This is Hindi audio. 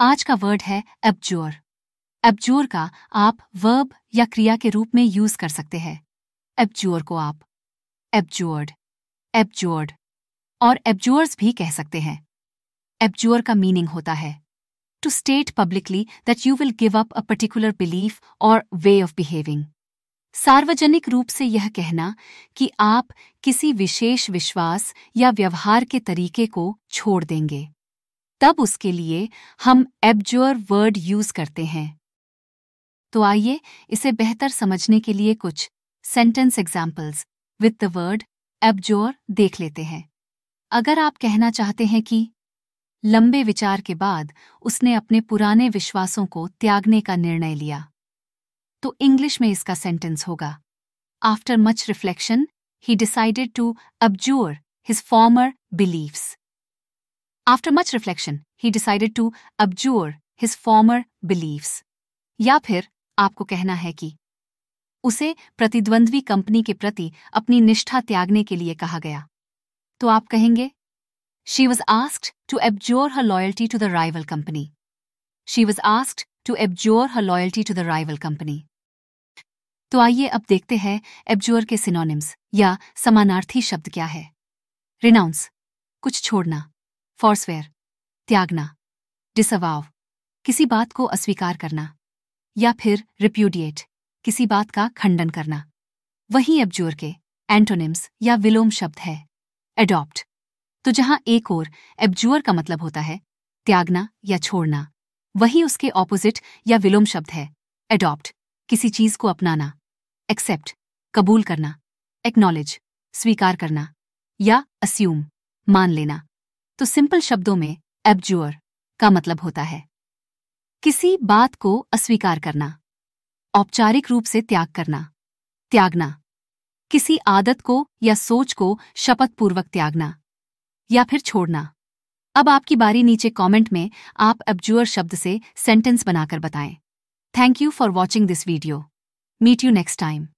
आज का वर्ड है एबजोर एबजोर का आप वर्ब या क्रिया के रूप में यूज कर सकते हैं एबजोर को आप एबजोर्ड एबजोर्ड और एबजोर्स भी कह सकते हैं एबजोर का मीनिंग होता है to state publicly that you will give up a particular belief और वे ऑफ बिहेविंग सार्वजनिक रूप से यह कहना कि आप किसी विशेष विश्वास या व्यवहार के तरीके को छोड़ देंगे तब उसके लिए हम एब्जोर वर्ड यूज करते हैं तो आइए इसे बेहतर समझने के लिए कुछ sentence examples with the word abjure देख लेते हैं अगर आप कहना चाहते हैं कि लंबे विचार के बाद उसने अपने पुराने विश्वासों को त्यागने का निर्णय लिया तो इंग्लिश में इसका सेंटेंस होगा after much reflection he decided to abjure his former beliefs After much reflection, he decided to abjure his former beliefs. या फिर आपको कहना है कि उसे प्रतिद्वंद्वी कंपनी के प्रति अपनी निष्ठा त्यागने के लिए कहा गया तो आप कहेंगे she was asked to abjure her loyalty to the rival company she was asked to abjure her loyalty to the rival company तो आइए अब देखते हैं एब्जोर के सिनोनिम्स या समानार्थी शब्द क्या है रिनाउंस कुछ छोड़ना फॉर्सवेयर त्यागना डिसवाव किसी बात को अस्वीकार करना या फिर रिप्यूडिएट किसी बात का खंडन करना वहीं एब्जोर के एंटोनिम्स या विलोम शब्द है एडॉप्ट तो जहां एक और एब्जोर का मतलब होता है त्यागना या छोड़ना वहीं उसके ऑपोजिट या विलोम शब्द है एडॉप्ट किसी चीज को अपनाना एक्सेप्ट कबूल करना एक्नॉलेज स्वीकार करना या अस्यूम मान लेना तो सिंपल शब्दों में एबजुअर का मतलब होता है किसी बात को अस्वीकार करना औपचारिक रूप से त्याग करना त्यागना किसी आदत को या सोच को शपथपूर्वक त्यागना या फिर छोड़ना अब आपकी बारी नीचे कमेंट में आप एब्जूअर शब्द से सेंटेंस बनाकर बताएं thank you for watching this video meet you next time